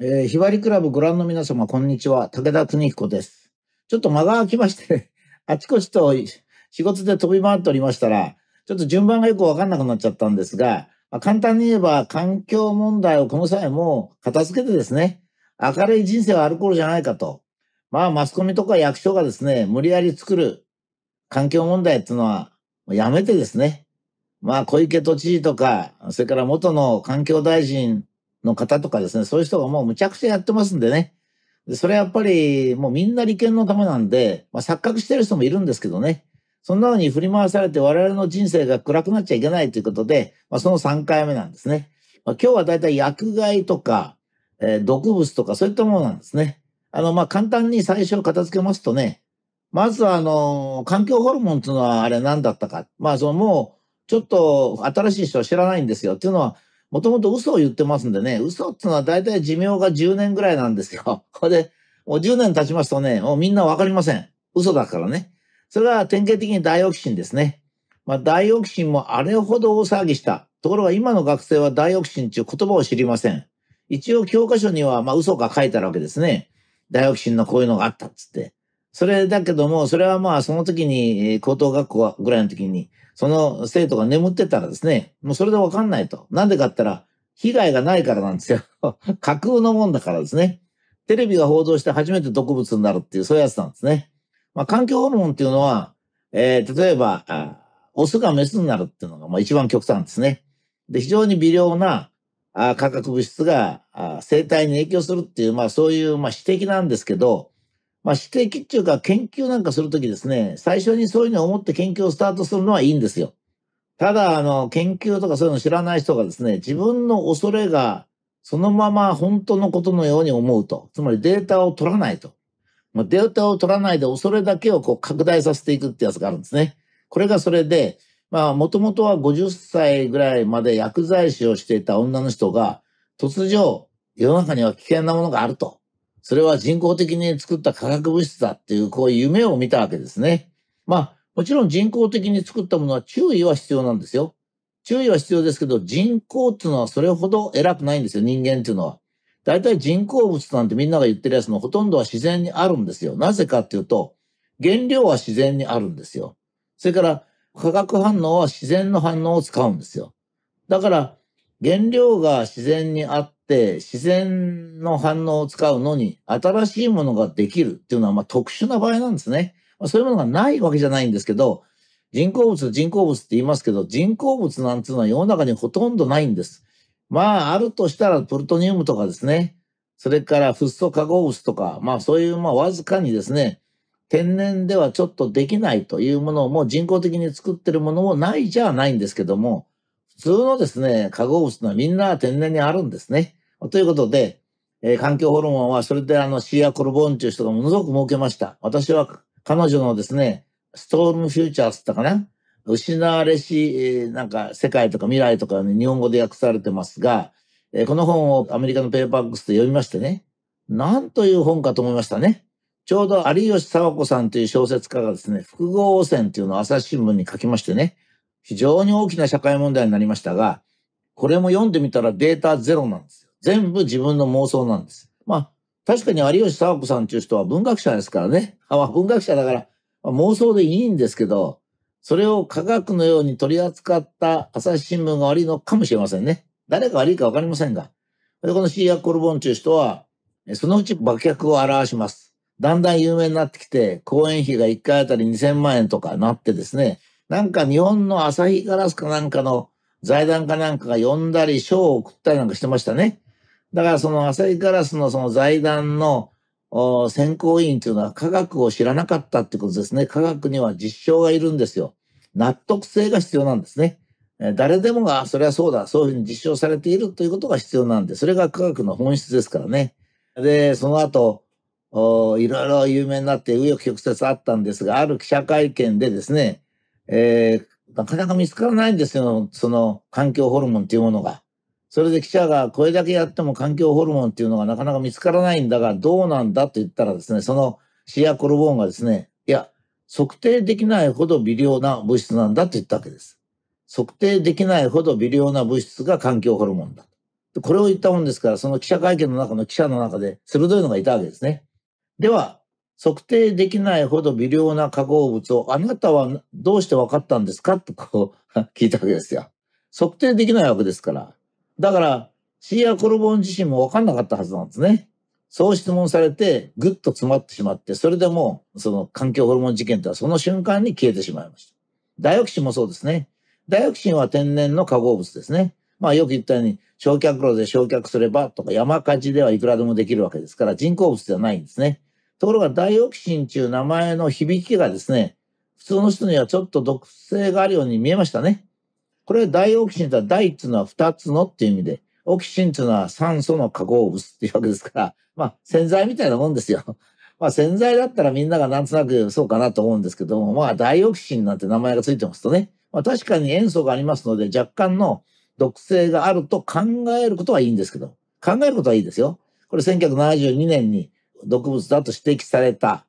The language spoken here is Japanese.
えー、ひばりクラブご覧の皆様、こんにちは。武田邦彦です。ちょっと間が空きまして、あちこちと仕事で飛び回っておりましたら、ちょっと順番がよくわかんなくなっちゃったんですが、まあ、簡単に言えば環境問題をこの際も片付けてですね、明るい人生はアルコールじゃないかと。まあ、マスコミとか役所がですね、無理やり作る環境問題っていうのはやめてですね、まあ、小池都知事とか、それから元の環境大臣の方とかですね、そういう人がもうむちゃくちゃやってますんでね。それやっぱりもうみんな利権のためなんで、まあ、錯覚してる人もいるんですけどね。そんなのに振り回されて我々の人生が暗くなっちゃいけないということで、まあ、その3回目なんですね。まあ、今日はだいたい薬害とか、えー、毒物とかそういったものなんですね。あの、ま簡単に最初片付けますとね、まずはあの、環境ホルモンっていうのはあれ何だったか。まあ、そのもう、ちょっと新しい人は知らないんですよ。っていうのは、もともと嘘を言ってますんでね、嘘っていうのは大体寿命が10年ぐらいなんですよ。これで、もう10年経ちますとね、もうみんなわかりません。嘘だからね。それが典型的にダイオキシンですね。まあ、ダイオキシンもあれほど大騒ぎした。ところが今の学生はダイオキシンっていう言葉を知りません。一応教科書には、まあ、嘘が書いてあるわけですね。ダイオキシンのこういうのがあったっつって。それだけども、それはまあその時に、高等学校ぐらいの時に、その生徒が眠ってたらですね、もうそれでわかんないと。なんでかったら、被害がないからなんですよ。架空のもんだからですね。テレビが報道して初めて毒物になるっていう、そういうやつなんですね。まあ、環境ホルモンっていうのは、えー、例えば、オスがメスになるっていうのが、まあ、一番極端ですね。で、非常に微量なあ化学物質があ生態に影響するっていう、まあ、そういう、まあ、指摘なんですけど、まあ、指摘っていうか研究なんかするときですね、最初にそういうのを思って研究をスタートするのはいいんですよ。ただ、あの、研究とかそういうの知らない人がですね、自分の恐れがそのまま本当のことのように思うと。つまりデータを取らないと。まあ、データを取らないで恐れだけをこう拡大させていくってやつがあるんですね。これがそれで、まあ、もともとは50歳ぐらいまで薬剤師をしていた女の人が、突如、世の中には危険なものがあると。それは人工的に作った化学物質だっていう、こういう夢を見たわけですね。まあ、もちろん人工的に作ったものは注意は必要なんですよ。注意は必要ですけど、人工っていうのはそれほど偉くないんですよ、人間っていうのは。大体人工物なんてみんなが言ってるやつのほとんどは自然にあるんですよ。なぜかっていうと、原料は自然にあるんですよ。それから、化学反応は自然の反応を使うんですよ。だから、原料が自然にあっって自然の反応を使うのに新しいものができるっていうのはま特殊な場合なんですね。まそういうものがないわけじゃないんですけど、人工物、人工物って言いますけど、人工物なんていうのは世の中にほとんどないんです。まあ、あるとしたらプルトニウムとかですね、それからフッ素化合物とか、まあそういうまあわずかにですね、天然ではちょっとできないというものも人工的に作ってるものもないじゃないんですけども、普通のですね、化合物のはみんな天然にあるんですね。ということで、えー、環境ホルモンは、それであの、シーア・コルボーンという人がものすごく儲けました。私は、彼女のですね、ストーム・フューチャーつったかな失われし、えー、なんか、世界とか未来とか、ね、日本語で訳されてますが、えー、この本をアメリカのペーパーックスで読みましてね、なんという本かと思いましたね。ちょうど有吉佐和子さんという小説家がですね、複合汚染というのを朝日新聞に書きましてね、非常に大きな社会問題になりましたが、これも読んでみたらデータゼロなんですよ。全部自分の妄想なんです。まあ、確かに有吉佐和子さんという人は文学者ですからね。あまあ、文学者だから、まあ、妄想でいいんですけど、それを科学のように取り扱った朝日新聞が悪いのかもしれませんね。誰が悪いかわかりませんが。で、このシーア・コルボンという人は、そのうち爆薬を表します。だんだん有名になってきて、講演費が1回あたり2000万円とかなってですね、なんか日本の朝日ガラスかなんかの財団かなんかが呼んだり、賞を送ったりなんかしてましたね。だからその浅井ガラスのその財団の選考委員というのは科学を知らなかったってことですね。科学には実証がいるんですよ。納得性が必要なんですね。誰でもが、それはそうだ、そういうふうに実証されているということが必要なんで、それが科学の本質ですからね。で、その後、いろいろ有名になって紆余曲折あったんですが、ある記者会見でですね、えー、なかなか見つからないんですよ、その環境ホルモンというものが。それで記者がこれだけやっても環境ホルモンっていうのがなかなか見つからないんだが、どうなんだと言ったらですね、そのシアコルボーンがですね、いや、測定できないほど微量な物質なんだと言ったわけです。測定できないほど微量な物質が環境ホルモンだ。これを言ったもんですから、その記者会見の中の記者の中で鋭いのがいたわけですね。では、測定できないほど微量な化合物をあなたはどうして分かったんですかとこう 聞いたわけですよ。測定できないわけですから。だから、シーア・コルボン自身も分かんなかったはずなんですね。そう質問されて、ぐっと詰まってしまって、それでもその環境ホルモン事件とはその瞬間に消えてしまいました。ダイオキシンもそうですね。ダイオキシンは天然の化合物ですね。まあよく言ったように、焼却炉で焼却すればとか山火事ではいくらでもできるわけですから人工物ではないんですね。ところがダイオキシンという名前の響きがですね、普通の人にはちょっと毒性があるように見えましたね。これは大オキシンとは大っていうのは2つのっていう意味で、オキシンっていうのは酸素の化合物っていうわけですから、まあ洗剤みたいなもんですよ。まあ洗剤だったらみんながなんとなくそうかなと思うんですけども、まあ大オキシンなんて名前がついてますとね、まあ確かに塩素がありますので若干の毒性があると考えることはいいんですけど、考えることはいいですよ。これ1972年に毒物だと指摘された